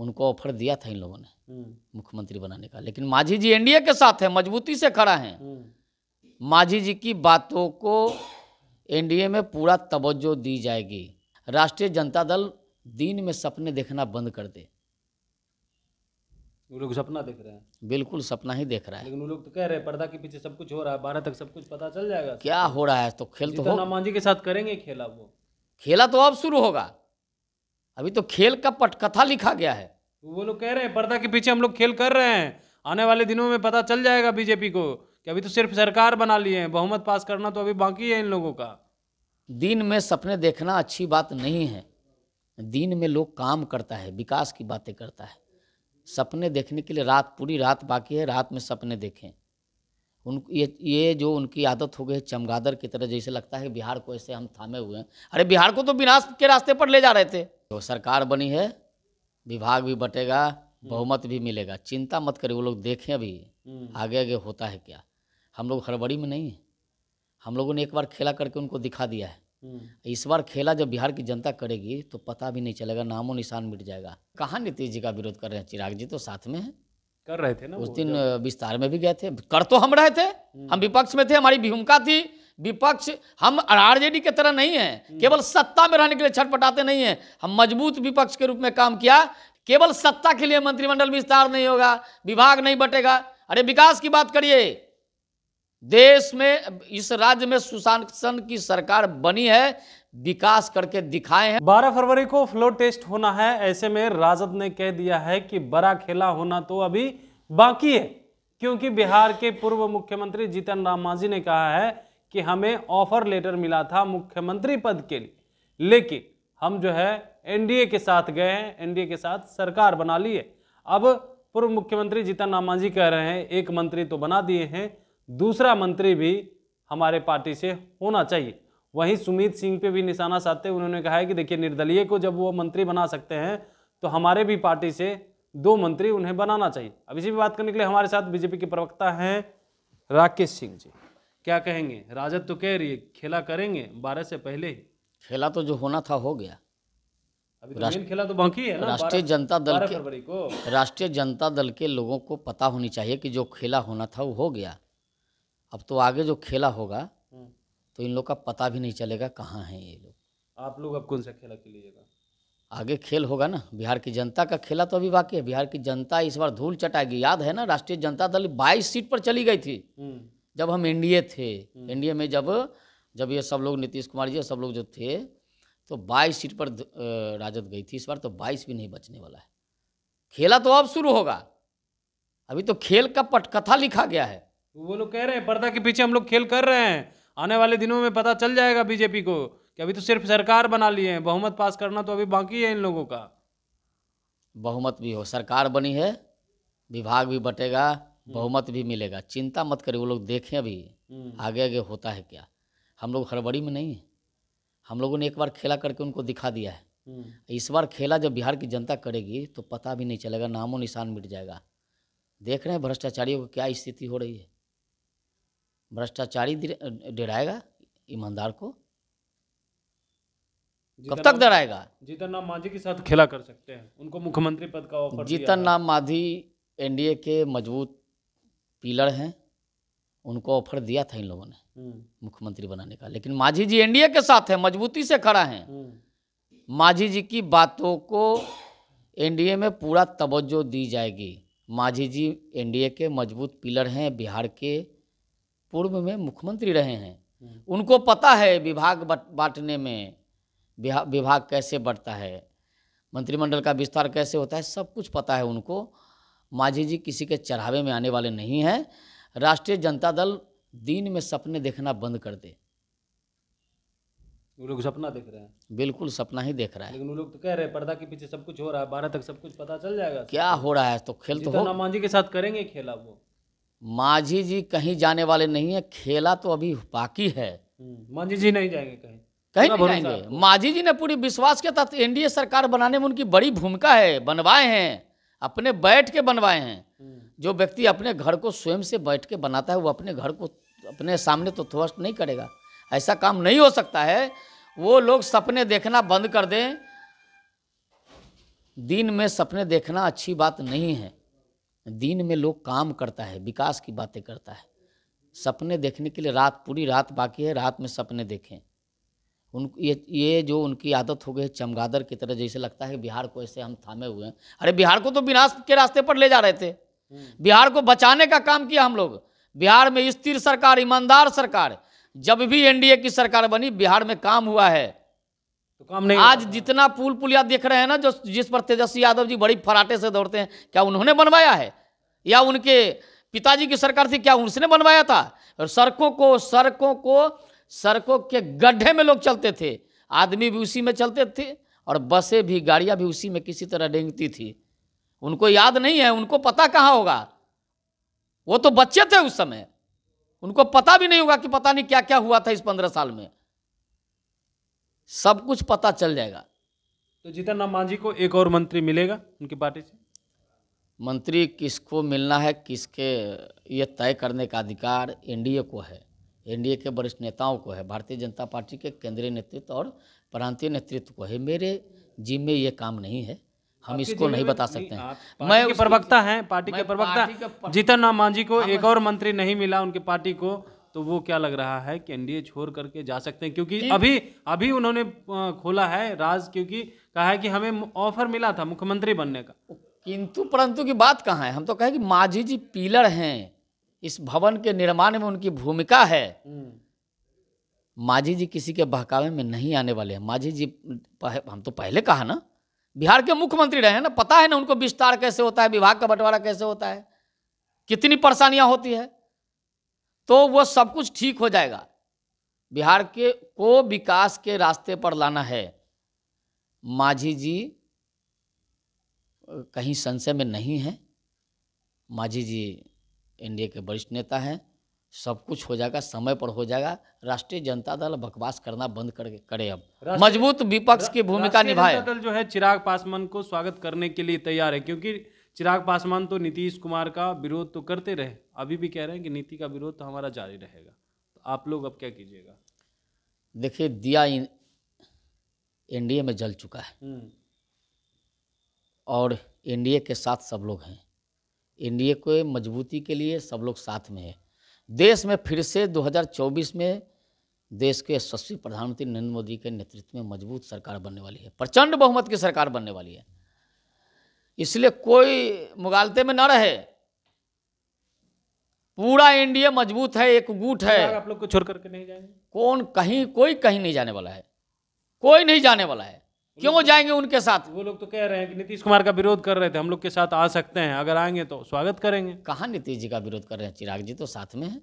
उनको ऑफर दिया था इन लोगों ने हम्म। मुख्यमंत्री बनाने का लेकिन माझी जी एनडीए के साथ है मजबूती से खड़ा है हम्म। माझी जी की बातों को एनडीए में पूरा तवज्जो दी जाएगी राष्ट्रीय जनता दल दिन में सपने देखना बंद कर दे लोग सपना देख रहे हैं बिल्कुल सपना ही देख रहा है लेकिन लोग तो कह रहे हैं पर्दा के पीछे सब कुछ हो रहा है बारह तक सब कुछ पता चल जाएगा क्या हो रहा है तो खेल तो हो के साथ करेंगे खेला वो खेला तो अब शुरू होगा अभी तो खेल का पटकथा लिखा गया है वो लोग कह रहे हैं पर्दा के पीछे हम लोग खेल कर रहे हैं आने वाले दिनों में पता चल जाएगा बीजेपी को कि अभी तो सिर्फ सरकार बना लिए हैं बहुमत पास करना तो अभी बाकी है इन लोगों का दिन में सपने देखना अच्छी बात नहीं है दिन में लोग काम करता है विकास की बातें करता है सपने देखने के लिए रात पूरी रात बाकी है रात में सपने देखें उन ये ये जो उनकी आदत हो गई है चमगादड़ की तरह जैसे लगता है बिहार को ऐसे हम थामे हुए हैं अरे बिहार को तो विनाश के रास्ते पर ले जा रहे थे तो सरकार बनी है विभाग भी बटेगा बहुमत भी मिलेगा चिंता मत करिए वो लोग देखें अभी हम्म। आगे आगे होता है क्या हम लोग हड़बड़ी में नहीं है हम लोगों ने एक बार खेला करके उनको दिखा दिया है हम्म। इस बार खेला जब बिहार की जनता करेगी तो पता भी नहीं चलेगा नामो निशान मिट जाएगा कहाँ नीतीश जी का विरोध कर रहे हैं चिराग जी तो साथ में है कर रहे थे ना उस दिन विस्तार में भी गए थे कर तो हम रहे थे हम्म। हम विपक्ष में थे हमारी भूमिका थी विपक्ष हम आरजेडी के तरह नहीं है हम्म। केवल सत्ता में रहने के लिए छटपटाते नहीं है हम मजबूत विपक्ष के रूप में काम किया केवल सत्ता के लिए मंत्रिमंडल विस्तार नहीं होगा विभाग नहीं बटेगा अरे विकास की बात करिए देश में इस राज्य में सुशासन की सरकार बनी है विकास करके दिखाए हैं 12 फरवरी को फ्लोर टेस्ट होना है ऐसे में राजद ने कह दिया है कि बड़ा खेला होना तो अभी बाकी है क्योंकि बिहार के पूर्व मुख्यमंत्री जीतन राम मांझी ने कहा है कि हमें ऑफर लेटर मिला था मुख्यमंत्री पद के लिए लेकिन हम जो है एनडीए के साथ गए हैं एनडीए के साथ सरकार बना ली है अब पूर्व मुख्यमंत्री जीतन राम मांझी कह रहे हैं एक मंत्री तो बना दिए हैं दूसरा मंत्री भी हमारे पार्टी से होना चाहिए वहीं सुमित सिंह पे भी निशाना साधते उन्होंने कहा है कि देखिए निर्दलीय को जब वो मंत्री बना सकते हैं तो हमारे भी पार्टी से दो मंत्री उन्हें बनाना चाहिए अब इसी भी बात करने के लिए हमारे साथ बीजेपी के प्रवक्ता हैं राकेश सिंह जी क्या कहेंगे राजद तो कह रही है खेला करेंगे बारह से पहले ही खेला तो जो होना था हो गया अभी तो खेला तो बाकी है राष्ट्रीय जनता दल के राष्ट्रीय जनता दल के लोगों को पता होनी चाहिए कि जो खेला होना था वो हो गया अब तो आगे जो खेला होगा तो इन लोग का पता भी नहीं चलेगा कहाँ हैं ये लोग आप लोग अब कौन सा खेला खेलिएगा आगे खेल होगा ना बिहार की जनता का खेला तो अभी बाकी है बिहार की जनता इस बार धूल चटाएगी याद है ना राष्ट्रीय जनता दल 22 सीट पर चली गई थी हम्म। जब हम एनडीए थे हम्म। एनडीए में जब जब ये सब लोग नीतीश कुमार जी सब लोग जो थे तो 22 सीट पर राजद गई थी इस बार तो 22 भी नहीं बचने वाला है खेला तो अब शुरू होगा अभी तो खेल का पटकथा लिखा गया है वो लोग कह रहे हैं पर्दा के पीछे हम लोग खेल कर रहे हैं आने वाले दिनों में पता चल जाएगा बीजेपी को कि अभी तो सिर्फ सरकार बना लिए हैं बहुमत पास करना तो अभी बाकी है इन लोगों का बहुमत भी हो सरकार बनी है विभाग भी बटेगा हम्म। बहुमत भी मिलेगा चिंता मत करिए वो लोग देखें अभी हम्म। आगे आगे होता है क्या हम लोग हड़बड़ी में नहीं है हम लोगों ने एक बार खेला करके उनको दिखा दिया है हम्म। इस बार खेला जब बिहार की जनता करेगी तो पता भी नहीं चलेगा नामो निशान मिट जाएगा देख रहे हैं भ्रष्टाचारियों की क्या स्थिति हो रही है भ्रष्टाचारी डराएगा ईमानदार को कब तक डराएगा जीतन राम मांझी के साथ खेला कर सकते हैं उनको मुख्यमंत्री पद का ऑफर जीतन राम मांझी एनडीए के मजबूत पिलर हैं उनको ऑफर दिया था इन लोगों ने हम्म। मुख्यमंत्री बनाने का लेकिन मांझी जी एनडीए के साथ है मजबूती से खड़ा है हम्म। मांझी जी की बातों को एनडीए में पूरा तवज्जो दी जाएगी माझी जी एनडीए के मजबूत पिलर हैं बिहार के पूर्व में मुख्यमंत्री रहे हैं हम्म। उनको पता है विभाग बांटने में विभाग कैसे बढ़ता है मंत्रिमंडल का विस्तार कैसे होता है सब कुछ पता है उनको माझी जी किसी के चढ़ावे में आने वाले नहीं हैं राष्ट्रीय जनता दल दिन में सपने देखना बंद कर दे वो लोग सपना देख रहे हैं बिल्कुल सपना ही देख रहा है लेकिन वो लोग तो कह रहे हैं पर्दा के पीछे सब कुछ हो रहा है बारह तक सब कुछ पता चल जाएगा क्या हो रहा है तो खेल तो हो जी के साथ करेंगे खेला वो माझी जी कहीं जाने वाले नहीं है खेला तो अभी बाकी है हम्म, माझी जी नहीं जाएंगे कहीं कहीं नहीं जाएंगे माझी जी ने पूरी विश्वास के तहत एनडीए सरकार बनाने में उनकी बड़ी भूमिका है बनवाए हैं अपने बैठ के बनवाए हैं हम्म। जो व्यक्ति अपने घर को स्वयं से बैठ के बनाता है वो अपने घर को अपने सामने तो ध्वस्त नहीं करेगा ऐसा काम नहीं हो सकता है वो लोग सपने देखना बंद कर दें दिन में सपने देखना अच्छी बात नहीं है दिन में लोग काम करता है विकास की बातें करता है सपने देखने के लिए रात पूरी रात बाकी है रात में सपने देखें उन ये ये जो उनकी आदत हो गई है चमगादड़ की तरह जैसे लगता है बिहार को ऐसे हम थामे हुए हैं अरे बिहार को तो विनाश के रास्ते पर ले जा रहे थे हम्म। बिहार को बचाने का काम किया हम लोग बिहार में स्थिर सरकार ईमानदार सरकार जब भी एनडीए की सरकार बनी बिहार में काम हुआ है तो काम नहीं आज जितना पुल पुलिया देख रहे हैं ना जो जिस पर तेजस्वी यादव जी बड़ी फराटे से दौड़ते हैं क्या उन्होंने बनवाया है या उनके पिताजी की सरकार थी क्या उसने बनवाया था और सड़कों को सड़कों को सड़कों के गड्ढे में लोग चलते थे आदमी भी उसी में चलते थे और बसें भी गाड़ियां भी उसी में किसी तरह डेंगती थी उनको याद नहीं है उनको पता कहाँ होगा वो तो बच्चे थे उस समय उनको पता भी नहीं होगा कि पता नहीं क्या क्या हुआ था इस पंद्रह साल में सब कुछ पता चल जाएगा तो जीतन राम मांझी को एक और मंत्री मिलेगा उनकी पार्टी से मंत्री किसको मिलना है किसके ये तय करने का अधिकार एनडीए को है एनडीए के वरिष्ठ नेताओं को है भारतीय जनता पार्टी के केंद्रीय नेतृत्व और प्रांतीय नेतृत्व को है मेरे जिम्मे ये काम नहीं है हम इसको नहीं बता सकते हैं मैं के प्रवक्ता हैं पार्टी के प्रवक्ता जीतन राम मांझी को हाँ, एक और मंत्री नहीं मिला उनकी पार्टी को तो वो क्या लग रहा है कि एनडीए छोड़ करके जा सकते हैं क्योंकि अभी अभी उन्होंने खोला है राज क्योंकि कहा है कि हमें ऑफर मिला था मुख्यमंत्री बनने का किंतु परंतु की बात कहाँ है हम तो कहें कि माझी जी पीलर हैं इस भवन के निर्माण में उनकी भूमिका है हम्म। माझी जी किसी के बहकावे में नहीं आने वाले हैं माझी जी हम तो पहले कहा ना बिहार के मुख्यमंत्री रहे हैं ना पता है ना उनको विस्तार कैसे होता है विभाग का बंटवारा कैसे होता है कितनी परेशानियां होती है तो वो सब कुछ ठीक हो जाएगा बिहार के को विकास के रास्ते पर लाना है माझी जी कहीं संशय में नहीं है माझी जी इंडिया के वरिष्ठ नेता हैं सब कुछ हो जाएगा समय पर हो जाएगा राष्ट्रीय जनता दल बकवास करना बंद कर करे अब मजबूत विपक्ष की भूमिका निभाए दल जो है चिराग पासवान को स्वागत करने के लिए तैयार है क्योंकि चिराग पासवान तो नीतीश कुमार का विरोध तो करते रहे अभी भी कह रहे हैं कि नीति का विरोध तो हमारा जारी रहेगा तो आप लोग अब क्या कीजिएगा देखिए दिया एनडीए में जल चुका है हम्म। और एनडीए के साथ सब लोग हैं एनडीए को मजबूती के लिए सब लोग साथ में है देश में फिर से 2024 में देश के यशस्वी प्रधानमंत्री नरेंद्र मोदी के नेतृत्व में मजबूत सरकार बनने वाली है प्रचंड बहुमत की सरकार बनने वाली है इसलिए कोई मुगालते में न रहे पूरा इंडिया मजबूत है एक गुट है आप लोग को छोड़ करके नहीं जाएंगे कौन कहीं कोई कहीं नहीं जाने वाला है कोई नहीं जाने वाला है क्यों जाएंगे उनके साथ वो लोग तो कह रहे हैं कि नीतीश कुमार का विरोध कर रहे थे हम लोग के साथ आ सकते हैं अगर आएंगे तो स्वागत करेंगे कहाँ नीतीश जी का विरोध कर रहे हैं चिराग जी तो साथ में हैं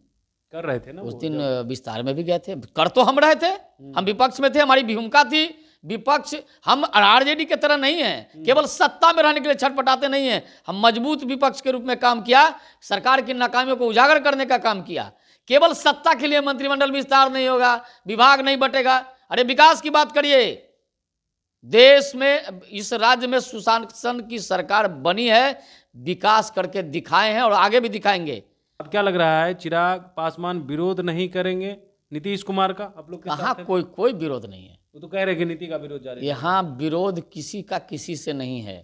कर रहे थे ना उस दिन विस्तार में भी गए थे कर तो हम रहे थे हम्म। हम विपक्ष में थे हमारी भूमिका थी विपक्ष हम आरजेडी की तरह नहीं है हम्म। केवल सत्ता में रहने के लिए छटपटाते नहीं है हम मजबूत विपक्ष के रूप में काम किया सरकार की नाकामियों को उजागर करने का काम किया केवल सत्ता के लिए मंत्रिमंडल विस्तार नहीं होगा विभाग नहीं बटेगा अरे विकास की बात करिए देश में इस राज्य में सुशासन की सरकार बनी है विकास करके दिखाए हैं और आगे भी दिखाएंगे अब क्या लग रहा है चिराग पासवान विरोध नहीं करेंगे नीतीश कुमार का आप लोग कहा कोई कोई विरोध नहीं है वो तो कह रहे कि नीति का विरोध जारी यहाँ विरोध किसी का किसी से नहीं है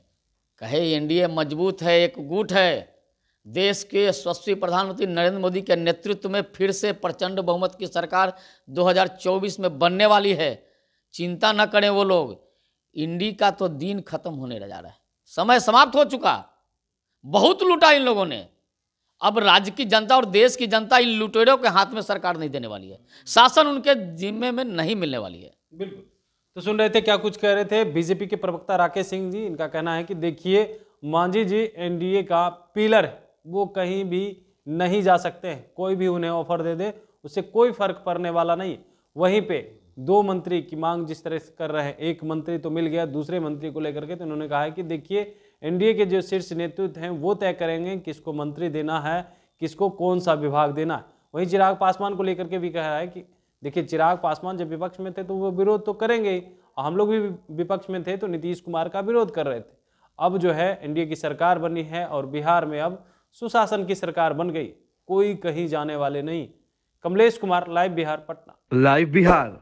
कहे एनडीए मजबूत है एक गुट है देश के यशस्वी प्रधानमंत्री नरेंद्र मोदी के नेतृत्व में फिर से प्रचंड बहुमत की सरकार 2024 में बनने वाली है चिंता न करें वो लोग इंडी का तो दिन खत्म होने जा रहा है समय समाप्त हो चुका बहुत लूटा इन लोगों ने अब राज्य की जनता और देश की जनता इन लुटेरों के हाथ में सरकार नहीं देने वाली है शासन उनके जिम्मे में नहीं मिलने वाली है बिल्कुल तो सुन रहे थे क्या कुछ कह रहे थे बीजेपी के प्रवक्ता राकेश सिंह जी इनका कहना है कि देखिए मांझी जी एनडीए का पिलर वो कहीं भी नहीं जा सकते कोई भी उन्हें ऑफर दे दे उससे कोई फर्क पड़ने वाला नहीं वहीं पे दो मंत्री की मांग जिस तरह से कर रहे हैं एक मंत्री तो मिल गया दूसरे मंत्री को लेकर के तो उन्होंने कहा है कि देखिए एनडीए के जो शीर्ष नेतृत्व हैं वो तय करेंगे किसको मंत्री देना है किसको कौन सा विभाग देना है वहीं चिराग पासवान को लेकर के भी कहा है कि देखिए चिराग पासवान जब विपक्ष में थे तो वो विरोध तो करेंगे और हम लोग भी विपक्ष में थे तो नीतीश कुमार का विरोध कर रहे थे अब जो है एनडीए की सरकार बनी है और बिहार में अब सुशासन की सरकार बन गई कोई कहीं जाने वाले नहीं कमलेश कुमार लाइव बिहार पटना लाइव बिहार